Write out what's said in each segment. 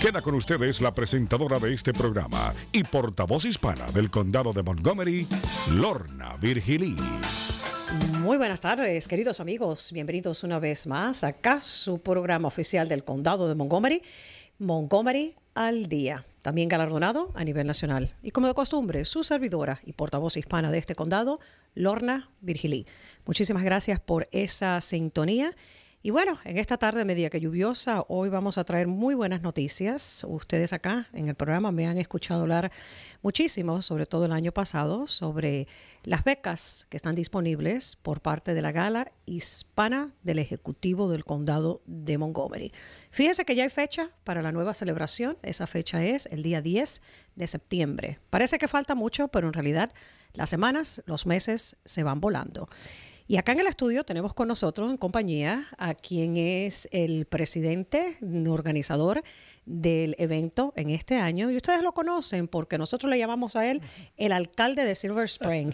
Queda con ustedes la presentadora de este programa y portavoz hispana del condado de Montgomery, Lorna Virgilí. Muy buenas tardes, queridos amigos. Bienvenidos una vez más acá su programa oficial del condado de Montgomery, Montgomery al día. También galardonado a nivel nacional. Y como de costumbre, su servidora y portavoz hispana de este condado, Lorna Virgilí. Muchísimas gracias por esa sintonía y bueno, en esta tarde media que lluviosa, hoy vamos a traer muy buenas noticias. Ustedes acá en el programa me han escuchado hablar muchísimo, sobre todo el año pasado, sobre las becas que están disponibles por parte de la Gala Hispana del Ejecutivo del Condado de Montgomery. Fíjense que ya hay fecha para la nueva celebración. Esa fecha es el día 10 de septiembre. Parece que falta mucho, pero en realidad las semanas, los meses se van volando. Y acá en el estudio tenemos con nosotros en compañía a quien es el presidente organizador del evento en este año. Y ustedes lo conocen porque nosotros le llamamos a él el alcalde de Silver Spring.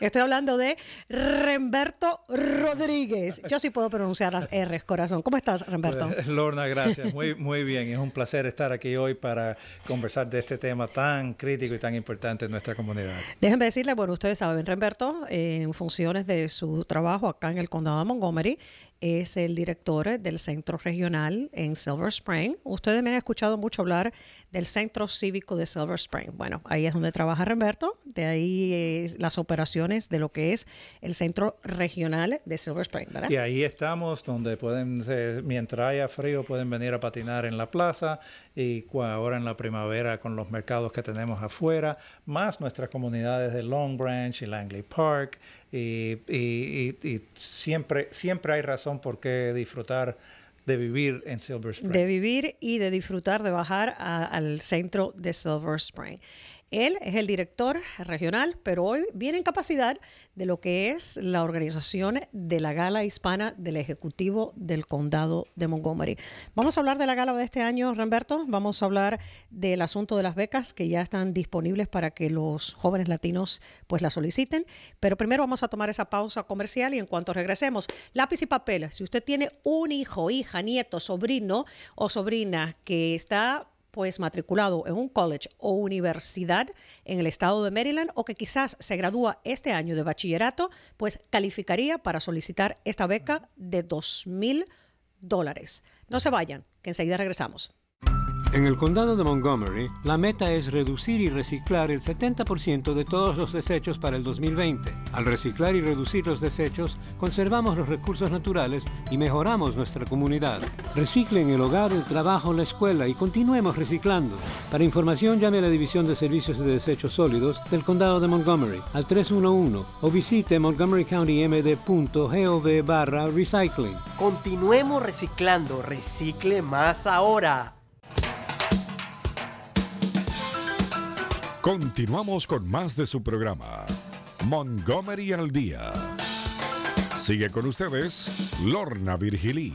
Estoy hablando de Remberto Rodríguez. Yo sí puedo pronunciar las R, corazón. ¿Cómo estás, Remberto? Eh, Lorna, gracias. Muy, muy bien. Es un placer estar aquí hoy para conversar de este tema tan crítico y tan importante en nuestra comunidad. Déjenme decirle, bueno, ustedes saben, Remberto, eh, en funciones de su trabajo acá en el condado de Montgomery, es el director del Centro Regional en Silver Spring. Ustedes me han escuchado mucho hablar del Centro Cívico de Silver Spring. Bueno, ahí es donde trabaja Remberto, de ahí eh, las operaciones de lo que es el Centro Regional de Silver Spring, ¿verdad? Y ahí estamos, donde pueden, mientras haya frío, pueden venir a patinar en la plaza y ahora en la primavera con los mercados que tenemos afuera, más nuestras comunidades de Long Branch y Langley Park y, eh, eh, eh, siempre, siempre hay razón por qué disfrutar de vivir en Silver Spring. De vivir y de disfrutar de bajar al centro de Silver Spring. Él es el director regional, pero hoy viene en capacidad de lo que es la organización de la Gala Hispana del Ejecutivo del Condado de Montgomery. Vamos a hablar de la gala de este año, Ramberto. Vamos a hablar del asunto de las becas que ya están disponibles para que los jóvenes latinos pues la soliciten. Pero primero vamos a tomar esa pausa comercial y en cuanto regresemos, lápiz y papel. Si usted tiene un hijo, hija, nieto, sobrino o sobrina que está pues matriculado en un college o universidad en el estado de Maryland o que quizás se gradúa este año de bachillerato, pues calificaría para solicitar esta beca de dos mil dólares. No se vayan, que enseguida regresamos. En el condado de Montgomery, la meta es reducir y reciclar el 70% de todos los desechos para el 2020. Al reciclar y reducir los desechos, conservamos los recursos naturales y mejoramos nuestra comunidad. Reciclen el hogar, el trabajo, la escuela y continuemos reciclando. Para información llame a la División de Servicios de Desechos Sólidos del condado de Montgomery al 311 o visite montgomerycountymd.gov recycling. Continuemos reciclando, recicle más ahora. Continuamos con más de su programa, Montgomery al Día. Sigue con ustedes Lorna Virgilí.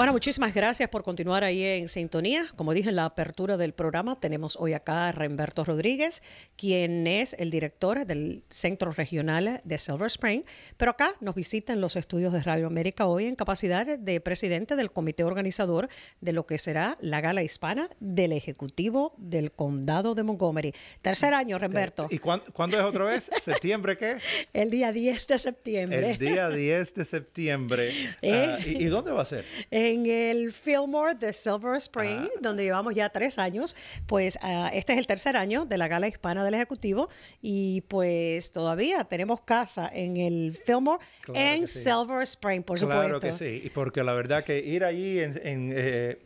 Bueno, muchísimas gracias por continuar ahí en sintonía. Como dije en la apertura del programa, tenemos hoy acá a Remberto Rodríguez, quien es el director del Centro Regional de Silver Spring, pero acá nos visitan los estudios de Radio América hoy en capacidad de presidente del comité organizador de lo que será la gala hispana del Ejecutivo del Condado de Montgomery. Tercer año, Remberto. ¿Y cuándo, es otra vez? ¿Septiembre qué? El día 10 de septiembre. El día 10 de septiembre. Eh. Ah, ¿y, dónde va a ser? Eh, en el Fillmore de Silver Spring, ah. donde llevamos ya tres años, pues ah, este es el tercer año de la Gala Hispana del Ejecutivo y pues todavía tenemos casa en el Fillmore en Silver Spring, por supuesto. Claro que sí, y porque la verdad que ir allí eh,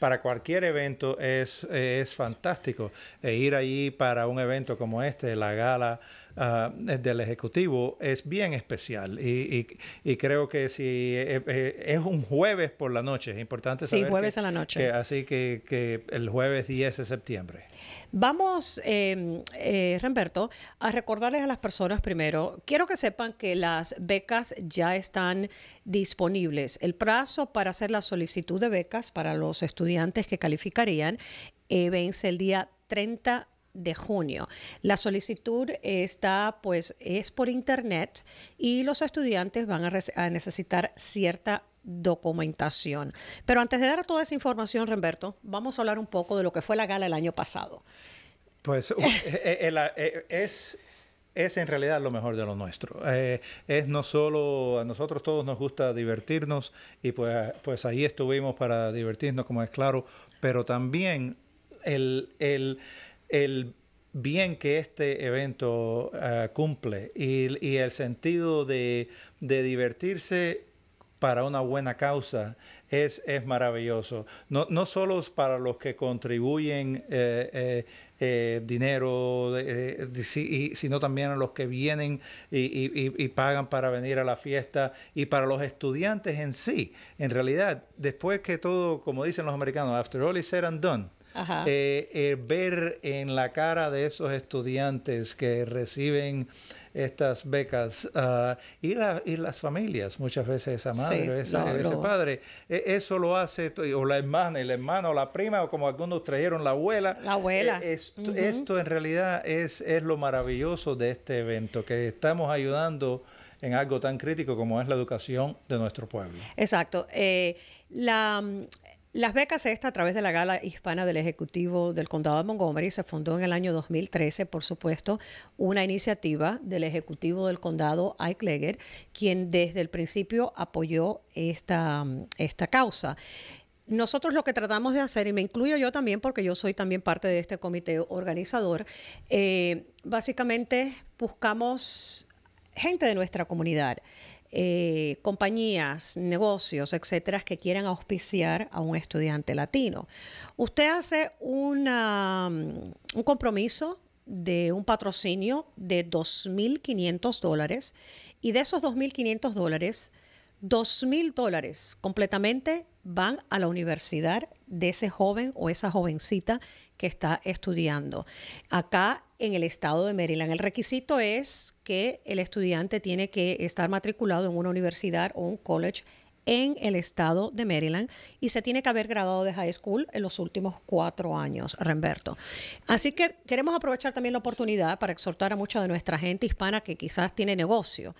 para cualquier evento es, es fantástico. E ir allí para un evento como este, la gala Ah, eh, del Ejecutivo es bien especial y, creo que si eh, eh, es, un jueves por la noche, es importante saber. Sí, jueves que, la noche. así que, que, el jueves 10 de septiembre. Vamos, em, eh, a recordarles a las personas primero, quiero que sepan que las becas ya están disponibles. El plazo para hacer la solicitud de becas para los estudiantes que calificarían vence el día 30 de junio. La solicitud está, pues, es por internet y los estudiantes van a, necesitar cierta documentación. Pero antes de dar toda esa información, Remberto, vamos a hablar un poco de lo que fue la gala el año pasado. Pues uh, eh, eh, eh, es es en realidad lo mejor de lo nuestro. es no solo a nosotros todos nos gusta divertirnos y pues, pues ahí estuvimos para divertirnos, como es claro, pero también el, el el bien que este evento ah, cumple y, el sentido de, divertirse para una buena causa es, es maravilloso. No, no solo para los que contribuyen eh, eh, eh, dinero, sino también a los que vienen y, y, pagan para venir a la fiesta y para los estudiantes en sí. En realidad, después que todo, como dicen los americanos, after all is said and done, eh, eh, ver en la cara de esos estudiantes que reciben estas becas ah, y, y, las familias, muchas veces esa madre, ese padre, e, eso lo hace, o la hermana, el hermano, la prima, o como algunos trajeron la abuela. La abuela. Eh, esto, en realidad es, es lo maravilloso de este evento, que estamos ayudando en algo tan crítico como es la educación de nuestro pueblo. Exacto. Eh, la, las becas esta a través de la Gala Hispana del Ejecutivo del Condado de Montgomery se fundó en el año 2013, por supuesto, una iniciativa del Ejecutivo del Condado Ike leger quien desde el principio apoyó esta, esta causa nosotros lo que tratamos de hacer, y me incluyo yo también porque yo soy también parte de este comité organizador, eh, básicamente buscamos gente de nuestra comunidad, eh, compañías, negocios, etcétera, que quieran auspiciar a un estudiante latino. Usted hace mm, un compromiso de un patrocinio de 2.500 dólares y de esos 2.500 dólares, 2.000 dólares completamente van a la universidad de ese joven o esa jovencita que está estudiando. Acá en el estado de Maryland. El requisito es que el estudiante tiene que estar matriculado en una universidad o un college en el estado de Maryland y se tiene que haber graduado de high school en los últimos cuatro años, Remberto. Así que queremos aprovechar también la oportunidad para exhortar a mucha de nuestra gente hispana que quizás tiene negocio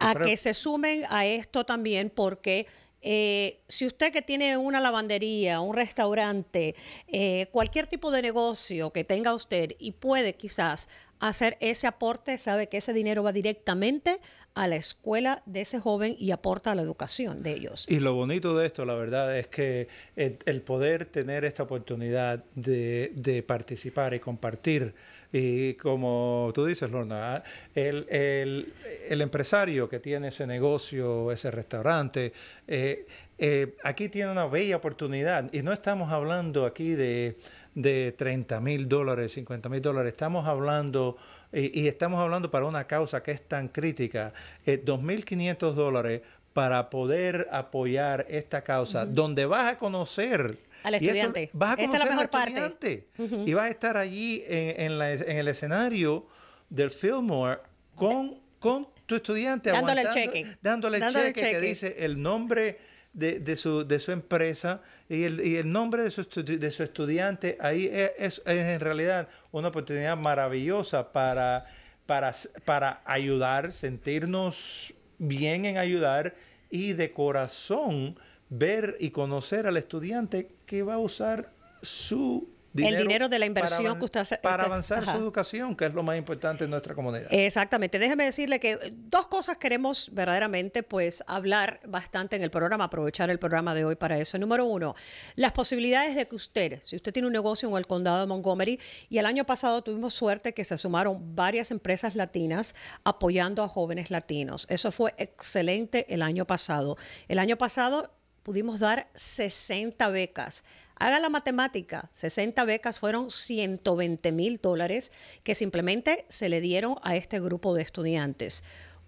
a que se sumen a esto también porque eh, si usted que tiene una lavandería, un restaurante, eh, cualquier tipo de negocio que tenga usted y puede quizás hacer ese aporte, sabe que ese dinero va directamente a la escuela de ese joven y aporta a la educación de ellos. Y lo bonito de esto, la verdad, es que el, poder tener esta oportunidad de, de participar y compartir y como tú dices, Lorna, ah, el, el, empresario que tiene ese negocio, ese restaurante, eh, eh, aquí tiene una bella oportunidad. Y no estamos hablando aquí de, 30 mil dólares, 50 mil dólares, estamos hablando... Y, estamos hablando para una causa que es tan crítica, eh, 2.500 dólares para poder apoyar esta causa, donde vas a conocer al estudiante. vas a conocer al estudiante y vas a estar allí en, el escenario del Fillmore con, tu estudiante. Dándole el cheque. Dándole el cheque, que dice el nombre de, su, empresa y el, nombre de su, estudiante. Ahí e, es, en realidad una oportunidad maravillosa para ayudar, sentirnos bien en ayudar y de corazón ver y conocer al estudiante que va a usar su el dinero de la inversión que usted hace. Para avanzar su educación, que es lo más importante en nuestra comunidad. Exactamente. Déjeme decirle que eh, dos cosas queremos verdaderamente pues hablar bastante en el programa, aprovechar el programa de hoy para eso. Número uno, las posibilidades de que usted, si usted tiene un negocio en el condado de Montgomery, y el año pasado tuvimos suerte que se sumaron varias empresas latinas apoyando a jóvenes latinos. Eso fue excelente el año pasado. El año pasado pudimos dar 60 becas Haga la matemática, 60 becas fueron 120 mil dólares que simplemente se le dieron a este grupo de estudiantes.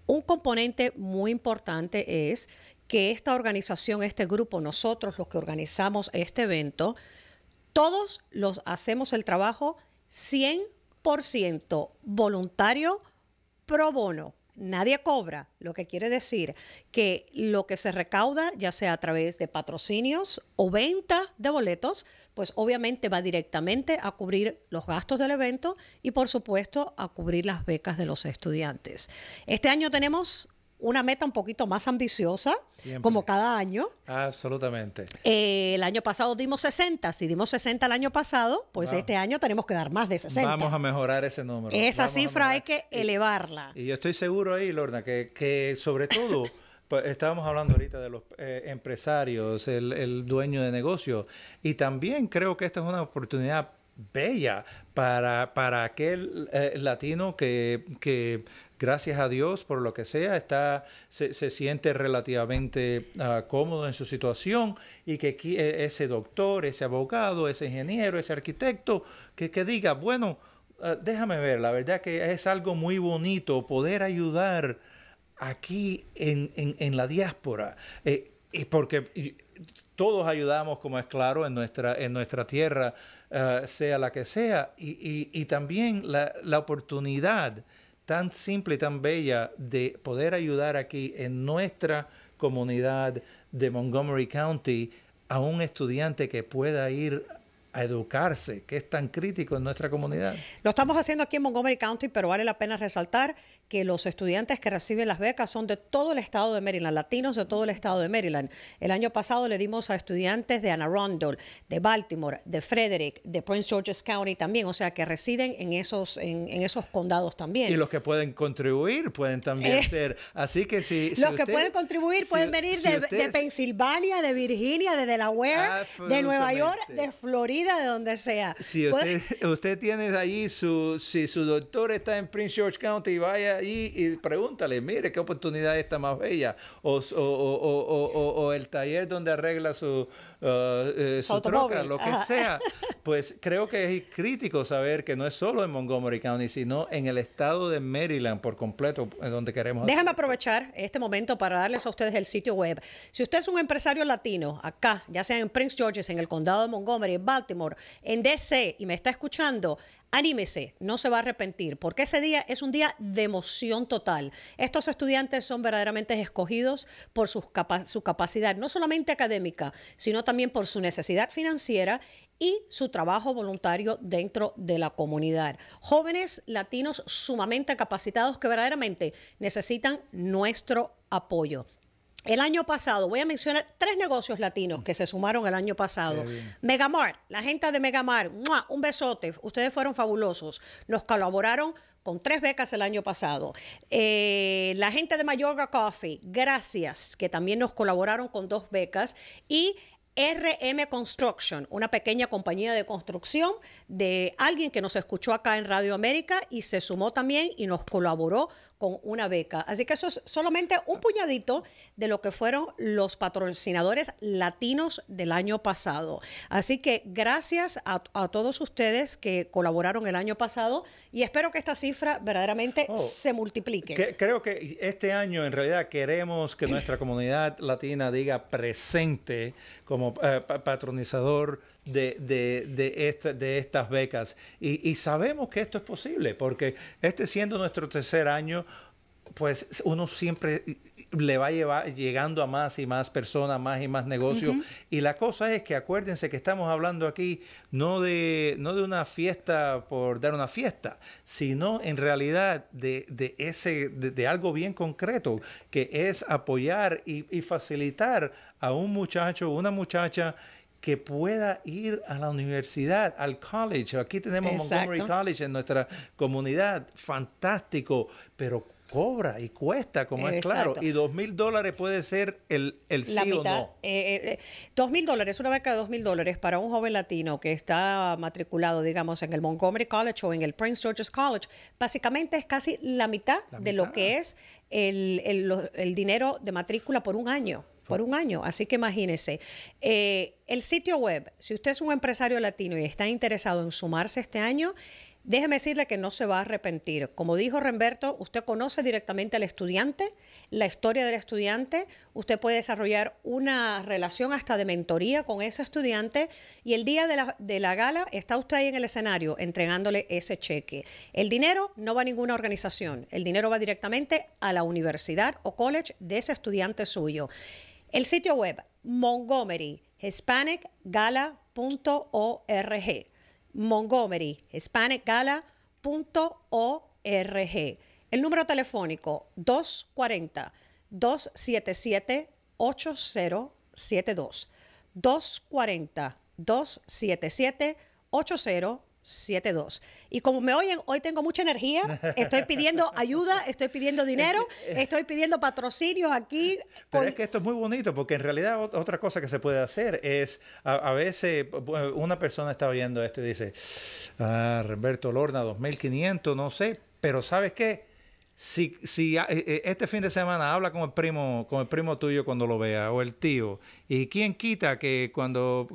Un componente muy importante es que esta organización, este grupo, nosotros los que organizamos este evento, todos los hacemos el trabajo 100% voluntario pro bono nadie cobra, lo que quiere decir que lo que se recauda, ya sea a través de patrocinios o venta de boletos, pues obviamente va directamente a cubrir los gastos del evento y por supuesto a cubrir las becas de los estudiantes. Este año tenemos una meta un poquito más ambiciosa, como cada año. Absolutamente. Eh, el año pasado dimos 60, si dimos 60 el año pasado, pues este año tenemos que dar más de 60. Vamos a mejorar ese número. Esa cifra hay que elevarla. Y, yo estoy seguro ahí, Lorna, que, sobre todo... Pues, estábamos hablando ahorita de los eh, empresarios, el, el dueño de negocio, y también creo que esta es una oportunidad bella para, para aquel eh, latino que, que, gracias a Dios, por lo que sea, está, se, se siente relativamente ah, cómodo en su situación y que eh, ese doctor, ese abogado, ese ingeniero, ese arquitecto, que, diga, bueno, ah, déjame ver, la verdad que es algo muy bonito poder ayudar aquí en, en, en la diáspora. Eh, y porque todos ayudamos, como es claro, en nuestra, en nuestra tierra, eh, sea la que sea, y, y, y también la, la, oportunidad tan simple y tan bella de poder ayudar aquí en nuestra comunidad de Montgomery County a un estudiante que pueda ir a educarse, que es tan crítico en nuestra comunidad. Lo estamos haciendo aquí en Montgomery County, pero vale la pena resaltar que los estudiantes que reciben las becas son de todo el estado de Maryland, latinos de todo el estado de Maryland. El año pasado le dimos a estudiantes de Anne Arundel, de Baltimore, de Frederick, de Prince George's County también, o sea que residen en esos, en, esos condados también. Y los que pueden contribuir pueden también eh, ser. Así que si... los que pueden contribuir pueden venir de, de, Pensilvania, de Virginia, de Delaware, de Nueva York, de Florida, de donde sea. Si usted, usted tiene ahí su... Si su doctor está en Prince George County, y vaya ahí y pregúntale, mire, qué oportunidad está más bella. O, o, el taller donde arregla su, ah, eh, su troca, lo que sea. Pues creo que es crítico saber que no es solo en Montgomery County, sino en el estado de Maryland por completo, donde queremos. Déjame aprovechar este momento para darles a ustedes el sitio web. Si usted es un empresario latino acá, ya sea en Prince George's, en el condado de Montgomery, en Baltimore, en DC, y me está escuchando, Anímese, no se va a arrepentir, porque ese día es un día de emoción total. Estos estudiantes son verdaderamente escogidos por su capacidad, no solamente académica, sino también por su necesidad financiera y su trabajo voluntario dentro de la comunidad. Jóvenes latinos sumamente capacitados que verdaderamente necesitan nuestro apoyo. El año pasado, voy a mencionar tres negocios latinos que se sumaron el año pasado. Megamart, la gente de Megamart, un besote, ustedes fueron fabulosos. Nos colaboraron con tres becas el año pasado. Eh, la gente de Mayorga Coffee, gracias, que también nos colaboraron con dos becas. Y RM Construction, una pequeña compañía de construcción de alguien que nos escuchó acá en Radio América y se sumó también y nos colaboró con una beca. Así que eso es solamente un puñadito de lo que fueron los patrocinadores latinos del año pasado. Así que gracias a, todos ustedes que colaboraron el año pasado y espero que esta cifra verdaderamente oh, se multiplique. creo que este año en realidad queremos que nuestra comunidad latina diga presente como eh, patronizador de, de, estas becas. Y, sabemos que esto es posible, porque este siendo nuestro tercer año, pues uno siempre le va llevar, llegando a más y más personas, más y más negocios. Y la cosa es que acuérdense que estamos hablando aquí no de, no de una fiesta por dar una fiesta, sino en realidad de, ese, algo bien concreto, que es apoyar y, y facilitar a un muchacho, una muchacha que pueda ir a la universidad, al college. Aquí tenemos Montgomery College en nuestra comunidad, fantástico, pero cobra y cuesta, como es claro. Y dos mil dólares puede ser el, el sí o no. Eh, eh, eh, dos mil dólares, una beca de dos mil dólares para un joven latino que está matriculado, digamos, en el Montgomery College o en el Prince George's College, básicamente es casi la mitad, de lo que es el, el, el dinero de matrícula por un año por un año. Así que imagínese eh, el sitio web, si usted es un empresario latino y está interesado en sumarse este año, Déjeme decirle que no se va a arrepentir. Como dijo Remberto, usted conoce directamente al estudiante, la historia del estudiante, usted puede desarrollar una relación hasta de mentoría con ese estudiante y el día de la, de la gala está usted ahí en el escenario entregándole ese cheque. El dinero no va a ninguna organización, el dinero va directamente a la universidad o college de ese estudiante suyo. El sitio web montgomeryhispanicgala.org. montgomeryhispanicgala.org. El número telefónico 240 277 8072. 240 277 8072. 72. Y como me oyen, hoy tengo mucha energía, estoy pidiendo ayuda, estoy pidiendo dinero, eh, estoy pidiendo patrocinios aquí. Pero es que esto es muy bonito, porque en realidad otra cosa que se puede hacer es, a, veces una persona está oyendo esto y dice, ah, Roberto Lorna, 2500, no sé, pero ¿sabes qué? si, si ah, eh, eh, este fin de semana habla con el primo, con el primo tuyo cuando lo vea, o el tío, y quién quita que cuando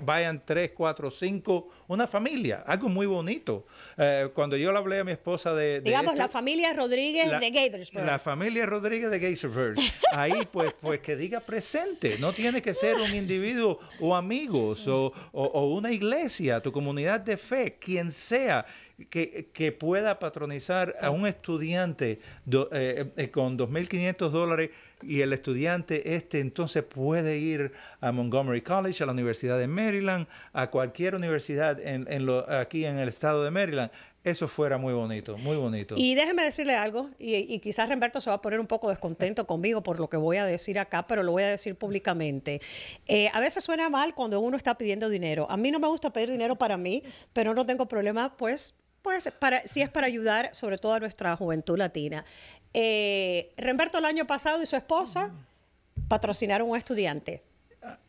vayan tres, cuatro, cinco, una familia, algo muy bonito. Eh, cuando yo le hablé a mi esposa de, digamos la familia Rodríguez de Gaithersburg. La familia Rodríguez de Gaithersburg. Ahí pues, pues que diga presente. No tiene que ser un individuo o amigos o una iglesia, tu comunidad de fe, quien sea que, pueda patronizar a un estudiante eh, eh, eh, con 2.500 dólares y el estudiante este entonces puede ir a Montgomery College, a la Universidad de Maryland, a cualquier universidad en, lo, aquí en el estado de Maryland. Eso fuera muy bonito, muy bonito. Y déjeme decirle algo, y, quizás Remberto se va a poner un poco descontento conmigo por lo que voy a decir acá, pero lo voy a decir públicamente. a veces suena mal cuando uno está pidiendo dinero. A mí no me gusta pedir dinero para mí, pero no tengo problema, pues, si es para ayudar sobre todo a nuestra juventud latina. Eh, Remberto el año pasado y su esposa patrocinaron a un estudiante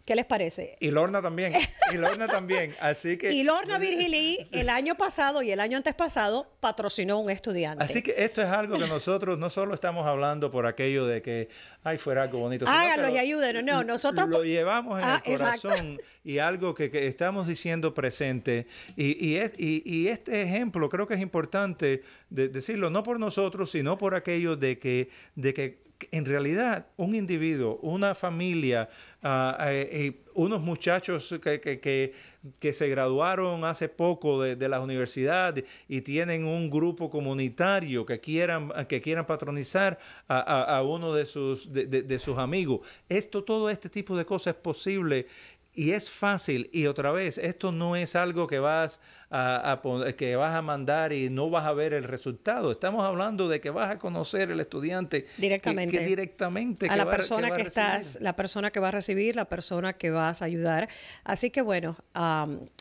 ¿Qué les parece? Y Lorna también. Y Lorna también. Así que. Y Lorna Virgilí, el año pasado y el año antes pasado, patrocinó un estudiante. Así que esto es algo que nosotros no solo estamos hablando por aquello de que, ay, fuera algo bonito. y No, nosotros. Lo llevamos en el ah, corazón y algo que, estamos diciendo presente. Y, y, es, este ejemplo creo que es importante de decirlo, no por nosotros, sino por aquello de que, de que en realidad un individuo, una familia, ah, eh, eh, unos muchachos que, que, se graduaron hace poco de, de la universidad y tienen un grupo comunitario que quieran, que quieran patronizar a, uno de sus, de sus amigos. Esto, todo este tipo de cosas es posible y es fácil. Y otra vez, esto no es algo que vas a, que vas a mandar y no vas a ver el resultado. Estamos hablando de que vas a conocer el estudiante directamente. a la persona que, vas a estás, la persona que va a recibir, la persona que vas a ayudar. Así que bueno,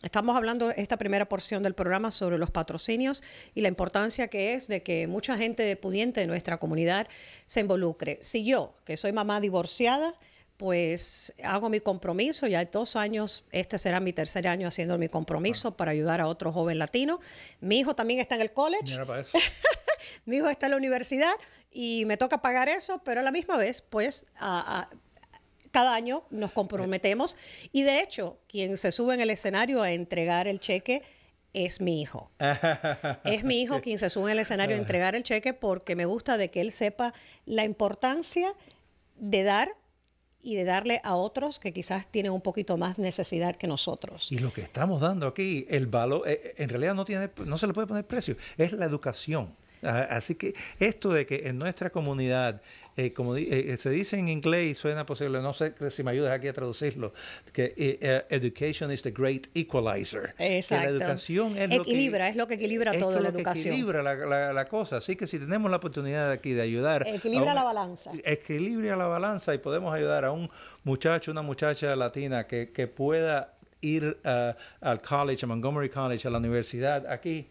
estamos hablando esta primera porción del programa sobre los patrocinios y la importancia que es de que mucha gente pudiente de nuestra comunidad se involucre. Si yo, que soy mamá divorciada, pues hago mi compromiso, ya hay dos años, este será mi tercer año haciendo mi compromiso para ayudar a otro joven latino. Mi hijo también está en el college. mi hijo está en la universidad y me toca pagar eso, pero a la misma vez, pues, cada año nos comprometemos y de hecho, quien se sube en el escenario a entregar el cheque es mi hijo. es mi hijo quien se sube en el escenario a entregar el cheque porque me gusta de que él sepa la importancia de dar y de darle a otros que quizás tienen un poquito más necesidad que nosotros. Y lo que estamos dando aquí, el valor, eh, eh, en realidad no tiene, no se le puede poner precio, es la educación. Así que esto de que en nuestra comunidad, eh, como eh, se dice en inglés suena posible, no sé si me ayudas aquí a traducirlo, que eh, education is the great equalizer. Exacto. la educación es lo que, es lo que equilibra todo la educación. Equilibra la, cosa. Así que si tenemos la oportunidad aquí de ayudar. Equilibra la balanza. Equilibra la balanza y podemos ayudar a un muchacho, una muchacha latina que, pueda ir al college, a Montgomery College, a la universidad aquí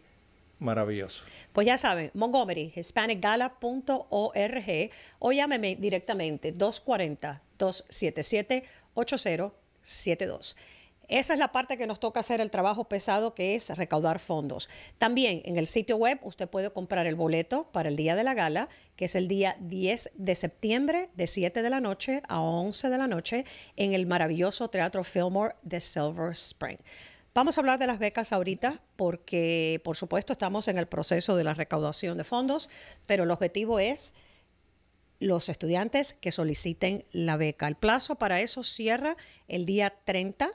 Maravilloso. Pues ya saben, Montgomery, hispanicgala.org o llámeme directamente 240-277-8072. Esa es la parte que nos toca hacer el trabajo pesado, que es recaudar fondos. También en el sitio web usted puede comprar el boleto para el día de la gala, que es el día 10 de septiembre de 7 de la noche a 11 de la noche en el maravilloso Teatro Fillmore de Silver Spring. Vamos a hablar de las becas ahorita porque, por supuesto, estamos en el proceso de la recaudación de fondos, pero el objetivo es los estudiantes que soliciten la beca. El plazo para eso cierra el día 30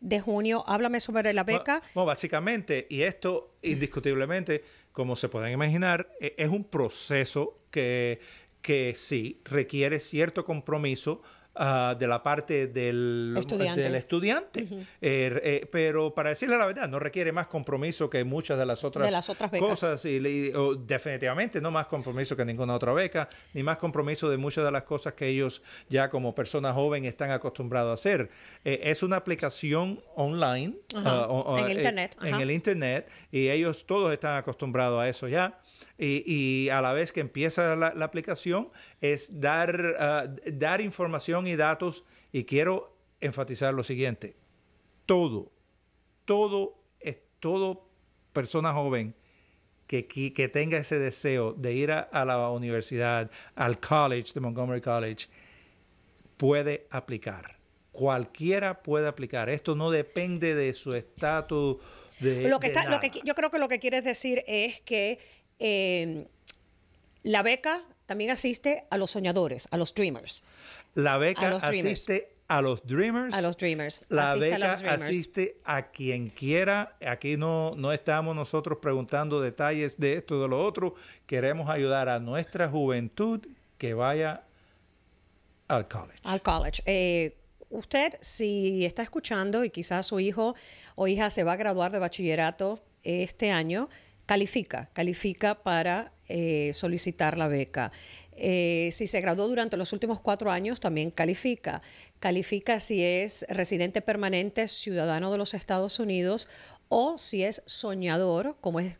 de junio. Háblame sobre la beca. Bueno, básicamente, y esto indiscutiblemente, como se pueden imaginar, e-, es un proceso que, que sí requiere cierto compromiso Ah, de la parte del estudiante, del estudiante. Er, eh, pero para decirle la verdad, no requiere más compromiso que muchas de las otras, cosas, y, definitivamente no más compromiso que ninguna otra beca, ni más compromiso de muchas de las cosas que ellos ya como personas jóvenes están acostumbrados a hacer. Eh, es una aplicación online, ah, eh, internet. en el Internet, y ellos todos están acostumbrados a eso ya y, a la vez que empieza la, aplicación es dar, ah, dar información y datos. Y quiero enfatizar lo siguiente, todo, todo, es todo persona joven que, que, tenga ese deseo de ir a, la universidad, al college de Montgomery College, puede aplicar. Cualquiera puede aplicar. Esto no depende de su estatus de... Lo que, está, Lo yo creo que lo que quieres decir es que eh, la beca también asiste a los soñadores, a los dreamers. La beca asiste a los dreamers. A los dreamers. La beca asiste a quien quiera. Aquí no, no estamos nosotros preguntando detalles de esto, de lo otro. Queremos ayudar a nuestra juventud que vaya al college. Al college. Eh, usted, si está escuchando y quizás su hijo o hija se va a graduar de bachillerato este año, califica, califica para eh, solicitar la beca. Eh, si se graduó durante los últimos cuatro años, también califica. Califica si es residente permanente, ciudadano de los Estados Unidos o si es soñador, como es,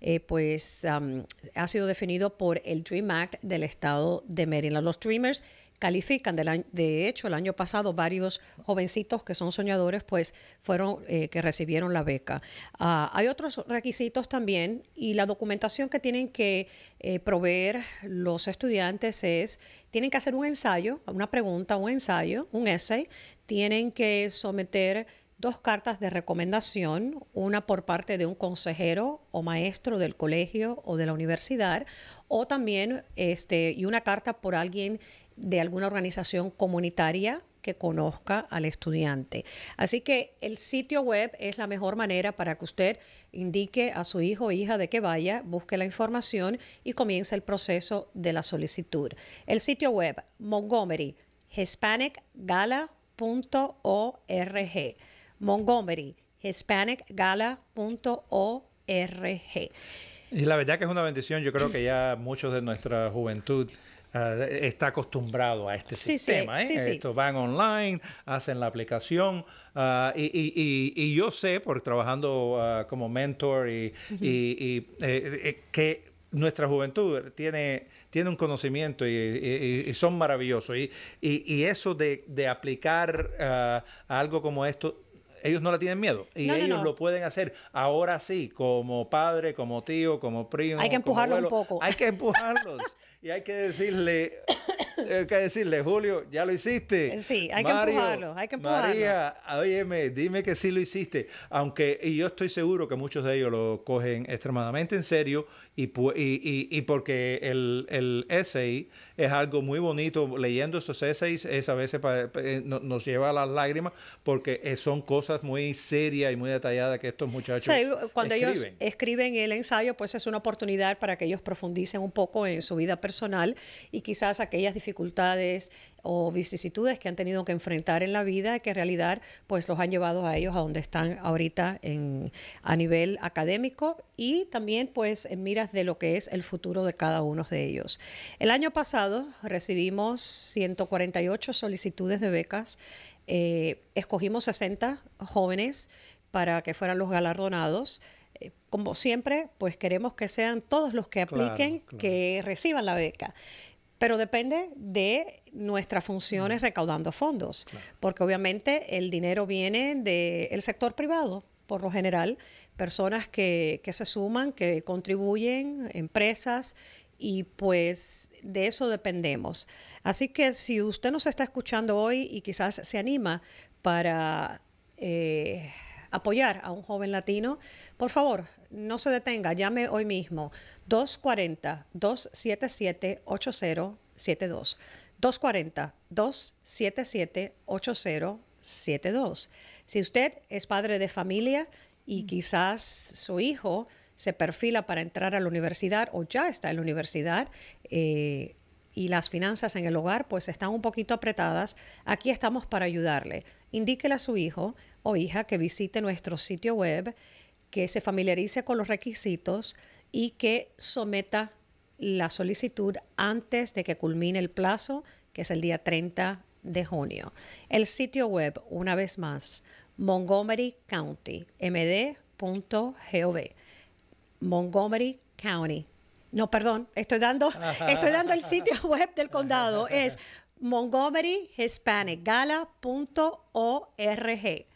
eh, pues ha sido definido por el Dream Act del estado de Maryland. Los Dreamers califican. De, hecho, el año pasado varios jovencitos que son soñadores, pues fueron eh, que recibieron la beca. Ah, hay otros requisitos también y la documentación que tienen que eh, proveer los estudiantes es, tienen que hacer un ensayo, una pregunta, un ensayo, un essay, tienen que someter dos cartas de recomendación, una por parte de un consejero o maestro del colegio o de la universidad, o también este, y una carta por alguien de alguna organización comunitaria que conozca al estudiante. Así que el sitio web es la mejor manera para que usted indique a su hijo o hija de que vaya, busque la información y comience el proceso de la solicitud. El sitio web Montgomery hispanic Montgomery, hispanicgala.org. Y la verdad que es una bendición, yo creo que ya muchos de nuestra juventud eh, está acostumbrado a este sistema. ¿eh? Esto, van online, hacen la aplicación ah, y, y, yo sé, por trabajando ah, como mentor y, eh, que nuestra juventud tiene, tiene un conocimiento y, son maravillosos. Y, y eso de, de aplicar ah, algo como esto ellos no la tienen miedo y ellos lo pueden hacer. Ahora sí, como padre, como tío, como primo. Hay que empujarlos un poco. Hay que empujarlos y hay que decirle, hay que decirle, Julio, ya lo hiciste. Eh, sí, hay que empujarlo, hay que empujarlo. María, óyeme, dime que sí lo hiciste. Aunque, y yo estoy seguro que muchos de ellos lo cogen extremadamente en serio y, y, y, y porque el, el essay es algo muy bonito. Leyendo esos essays a veces eh, nos lleva a las lágrimas porque eh, son cosas muy serias y muy detalladas que estos muchachos Cuando ellos escriben el ensayo, pues es una oportunidad para que ellos profundicen un poco en su vida personal y quizás aquellas dificultades o vicisitudes que han tenido que enfrentar en la vida y que en realidad pues los han llevado a ellos a donde están ahorita en, a nivel académico y también pues en miras de lo que es el futuro de cada uno de ellos. El año pasado recibimos 148 solicitudes de becas, eh, escogimos 60 jóvenes para que fueran los galardonados eh, como siempre, pues queremos que sean todos los que apliquen, que reciban la beca pero depende de nuestras funciones recaudando fondos, porque obviamente el dinero viene del sector privado, por lo general, personas que, que se suman, que contribuyen, empresas, y pues de eso dependemos. Así que si usted nos está escuchando hoy y quizás se anima para... Eh, apoyar a un joven latino, por favor, no se detenga, llame hoy mismo 240-277-8072. 240-277-8072. Si usted es padre de familia y quizás su hijo se perfila para entrar a la universidad o ya está en la universidad, eh, y las finanzas en el hogar pues están un poquito apretadas, aquí estamos para ayudarle indíquele a su hijo o hija que visite nuestro sitio web, que se familiarice con los requisitos y que someta la solicitud antes de que culmine el plazo, que es el día 30 de junio. El sitio web, una vez más, Montgomery County, md.gov. Montgomery County. No, perdón, estoy dando, estoy dando el sitio web del condado. Es montgomeryhispanicgala.org.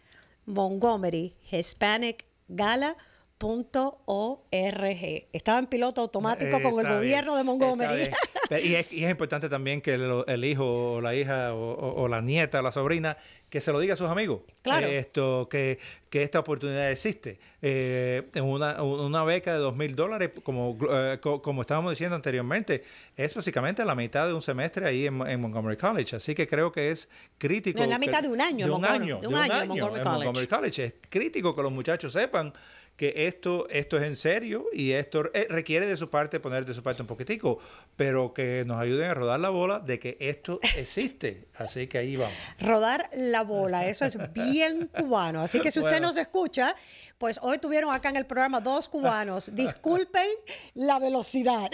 Montgomery Hispanic Gala.org Punto .org. Estaba en piloto automático eh, con el gobierno de Montgomery. y, es, importante también que el, hijo o la hija o, la nieta o la sobrina que se lo diga a sus amigos. Claro. esto, que, que, esta oportunidad existe. Eh, una, beca de dos mil dólares, como, eh, como estábamos diciendo anteriormente, es básicamente la mitad de un semestre ahí en, Montgomery College. Así que creo que es crítico. en la mitad de un año. De un año. De un, año, en Montgomery College. Es crítico que los muchachos sepan que esto, esto es en serio y esto eh, requiere de su parte poner de su parte un poquitico, pero que nos ayuden a rodar la bola de que esto existe. Así que ahí vamos. Rodar la bola, eso es bien cubano. Así que si usted nos escucha, pues hoy tuvieron acá en el programa dos cubanos. Disculpen la velocidad.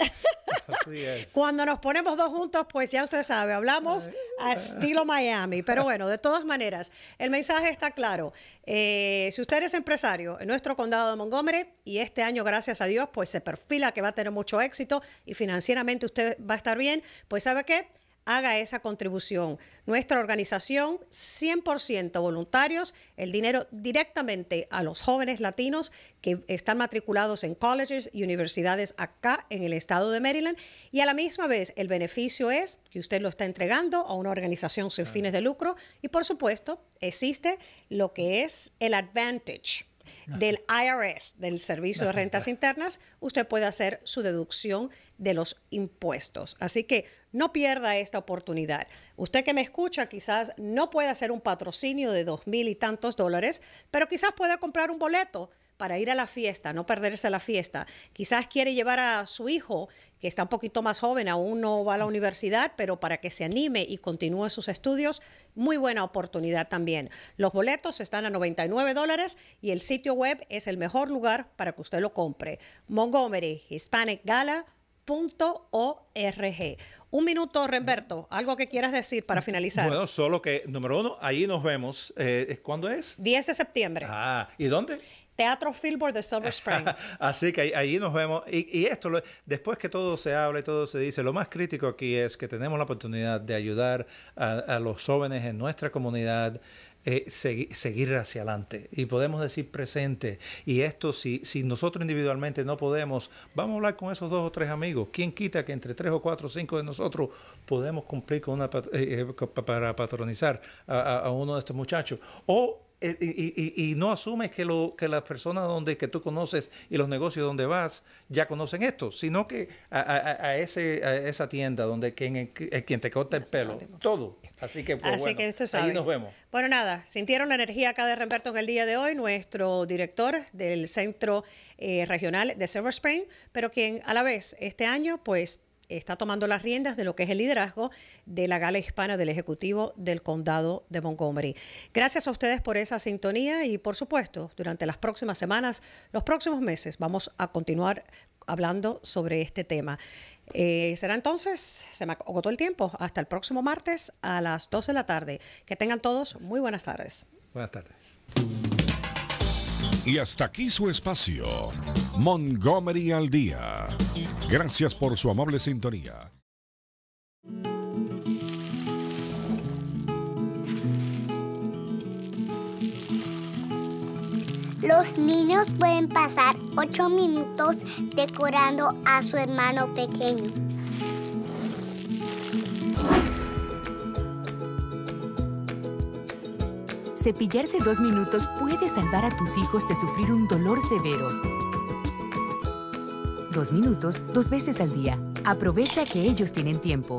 Cuando nos ponemos dos juntos, pues ya usted sabe, hablamos a estilo Miami. Pero bueno, de todas maneras, el mensaje está claro. Eh, si usted es empresario en nuestro condado Montgomery y este año, gracias a Dios, pues se perfila que va a tener mucho éxito y financieramente usted va a estar bien, pues sabe qué? haga esa contribución. Nuestra organización, 100% voluntarios, el dinero directamente a los jóvenes latinos que están matriculados en colleges y universidades acá en el estado de Maryland. Y a la misma vez, el beneficio es que usted lo está entregando a una organización sin fines de lucro. Y por supuesto, existe lo que es el advantage del IRS, del Servicio de Rentas Internas, usted puede hacer su deducción de los impuestos. Así que no pierda esta oportunidad. Usted que me escucha quizás no puede hacer un patrocinio de dos mil y tantos dólares, pero quizás pueda comprar un boleto para ir a la fiesta, no perderse la fiesta. Quizás quiere llevar a su hijo, que está un poquito más joven, aún no va a la universidad, pero para que se anime y continúe sus estudios, muy buena oportunidad también. Los boletos están a 99 dólares y el sitio web es el mejor lugar para que usted lo compre. Montgomery Hispanic Gala. Punto Un minuto, Remberto, algo que quieras decir para finalizar. Bueno, solo que, número uno, ahí nos vemos. Eh, ¿Cuándo es? 10 de septiembre. Ah, ¿y dónde? Teatro Fillmore de Silver Spring. Así que allí nos vemos. Y, esto, después que todo se habla y todo se dice, lo más crítico aquí es que tenemos la oportunidad de ayudar a, los jóvenes en nuestra comunidad. Eh, seguir hacia adelante y podemos decir presente y esto si, si nosotros individualmente no podemos vamos a hablar con esos dos o tres amigos quién quita que entre tres o cuatro o cinco de nosotros podemos cumplir con una eh, eh, para patronizar a, a uno de estos muchachos o y, no asumes que, lo, que las personas donde, que tú conoces y los negocios donde vas ya conocen esto, sino que a, esa tienda donde quien, quien te corta el pelo, todo. Así que, pues, bueno, ahí nos vemos. Bueno, nada, sintieron la energía acá de Remberto en el día de hoy, nuestro director del Centro eh, Regional de Silver Spring, pero quien a la vez este año, pues está tomando las riendas de lo que es el liderazgo de la gala hispana del Ejecutivo del Condado de Montgomery. Gracias a ustedes por esa sintonía y por supuesto, durante las próximas semanas, los próximos meses, vamos a continuar hablando sobre este tema. Eh, será entonces, se me agotó el tiempo, hasta el próximo martes a las 12 de la tarde. Que tengan todos muy buenas tardes. Buenas tardes. Y hasta aquí su espacio, Montgomery al Día. Gracias por su amable sintonía. Los niños pueden pasar ocho minutos decorando a su hermano pequeño. Cepillarse dos minutos puede salvar a tus hijos de sufrir un dolor severo. Dos minutos, dos veces al día. Aprovecha que ellos tienen tiempo.